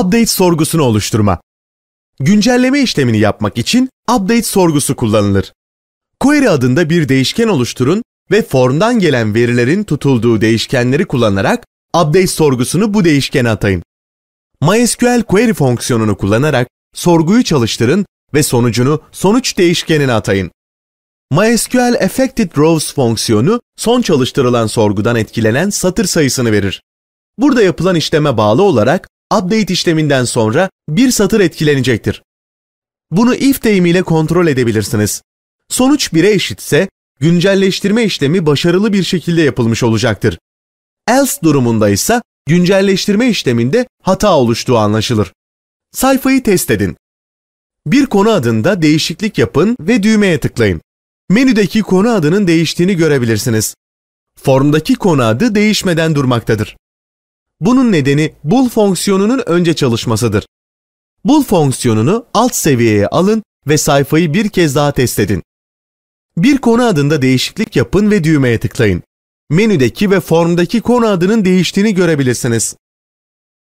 update sorgusunu oluşturma. Güncelleme işlemini yapmak için update sorgusu kullanılır. Query adında bir değişken oluşturun ve formdan gelen verilerin tutulduğu değişkenleri kullanarak update sorgusunu bu değişkene atayın. MySQL query fonksiyonunu kullanarak sorguyu çalıştırın ve sonucunu sonuç değişkenine atayın. MySQL Affected Rows fonksiyonu son çalıştırılan sorgudan etkilenen satır sayısını verir. Burada yapılan işleme bağlı olarak update işleminden sonra bir satır etkilenecektir. Bunu if deyimiyle kontrol edebilirsiniz. Sonuç 1'e eşitse güncelleştirme işlemi başarılı bir şekilde yapılmış olacaktır. Else durumunda ise güncelleştirme işleminde hata oluştuğu anlaşılır. Sayfayı test edin. Bir konu adında değişiklik yapın ve düğmeye tıklayın. Menüdeki konu adının değiştiğini görebilirsiniz. Formdaki konu adı değişmeden durmaktadır. Bunun nedeni bul fonksiyonunun önce çalışmasıdır. Bul fonksiyonunu alt seviyeye alın ve sayfayı bir kez daha test edin. Bir konu adında değişiklik yapın ve düğmeye tıklayın. Menüdeki ve formdaki konu adının değiştiğini görebilirsiniz.